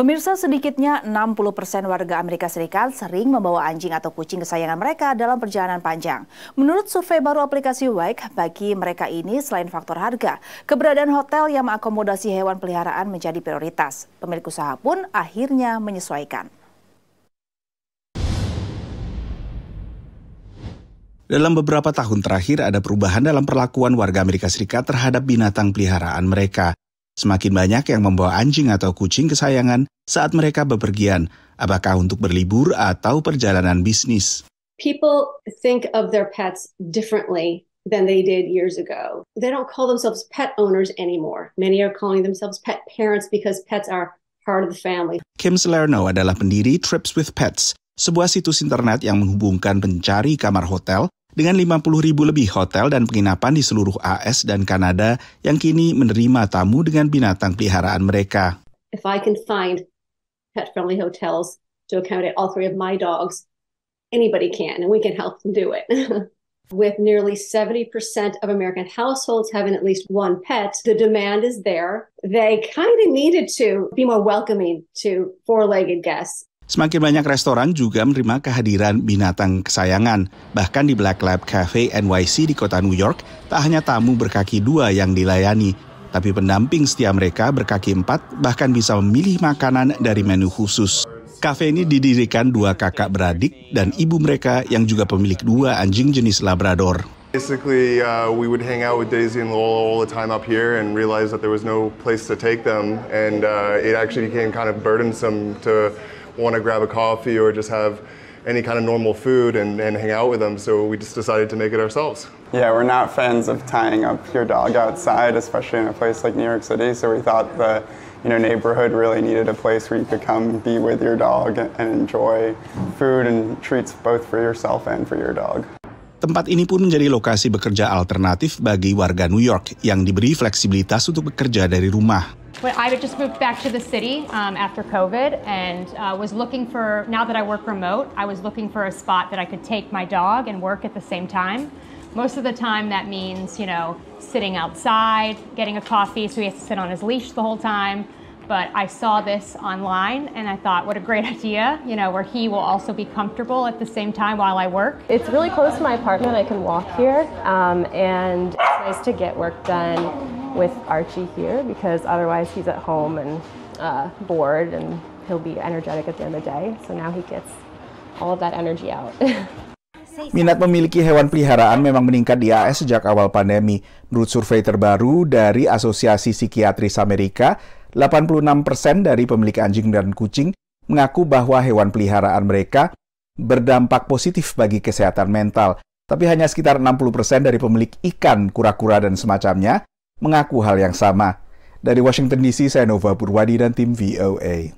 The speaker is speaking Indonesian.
Pemirsa sedikitnya 60 persen warga Amerika Serikat sering membawa anjing atau kucing kesayangan mereka dalam perjalanan panjang. Menurut survei baru aplikasi Wike, bagi mereka ini selain faktor harga, keberadaan hotel yang mengakomodasi hewan peliharaan menjadi prioritas. Pemilik usaha pun akhirnya menyesuaikan. Dalam beberapa tahun terakhir ada perubahan dalam perlakuan warga Amerika Serikat terhadap binatang peliharaan mereka. Semakin banyak yang membawa anjing atau kucing kesayangan saat mereka bepergian, apakah untuk berlibur atau perjalanan bisnis. People think of their pets differently than they did years ago. They don't call themselves pet owners anymore. Many are calling themselves pet parents because pets are part of the family. Kim Salerno adalah pendiri Trips with Pets, sebuah situs internet yang menghubungkan pencari kamar hotel dengan 50 ribu lebih hotel dan penginapan di seluruh AS dan Kanada yang kini menerima tamu dengan binatang peliharaan mereka. If I can find pet-friendly hotels to accommodate all three of my dogs, anybody can, and we can help them do it. With nearly 70% of American households having at least one pet, the demand is there. They kind of needed to be more welcoming to four legged guests. Semakin banyak restoran juga menerima kehadiran binatang kesayangan. Bahkan di Black Lab Cafe NYC di kota New York, tak hanya tamu berkaki dua yang dilayani, tapi pendamping setia mereka berkaki empat bahkan bisa memilih makanan dari menu khusus. Cafe ini didirikan dua kakak beradik dan ibu mereka yang juga pemilik dua anjing jenis Labrador. Basically, uh, we would hang out with Daisy and Lola all the time up here and realized that there was no place to take them, and uh, it actually became kind of burdensome to want to grab a coffee or just have any kind of normal food and, and hang out with them. So we just decided to make it ourselves. Yeah, we're not fans of tying up your dog outside, especially in a place like New York City. So we thought the you know neighborhood really needed a place where you could come be with your dog and enjoy food and treats both for yourself and for your dog. Tempat ini pun menjadi lokasi bekerja alternatif bagi warga New York yang diberi fleksibilitas untuk bekerja dari rumah. But I just moved back to the city um, after COVID and uh, was looking for, now that I work remote, I was looking for a spot that I could take my dog and work at the same time. Most of the time that means, you know, sitting outside, getting a coffee, so he has to sit on his leash the whole time. But I saw this online and I thought, what a great idea, you know, where he will also be comfortable at the same time while I work. It's really close to my apartment. I can walk here um, and it's nice to get work done with Archie here because otherwise he's at home and uh, bored and he'll be energetic at the end of the day. So now he gets all of that energy out. Minat memiliki hewan peliharaan memang meningkat di AS sejak awal pandemi. Menurut survei terbaru dari Asosiasi Psikiatris Amerika, 86% dari pemilik anjing dan kucing mengaku bahwa hewan peliharaan mereka berdampak positif bagi kesehatan mental. Tapi hanya sekitar 60% dari pemilik ikan, kura-kura, dan semacamnya mengaku hal yang sama. Dari Washington DC, saya Nova Purwadi dan tim VOA.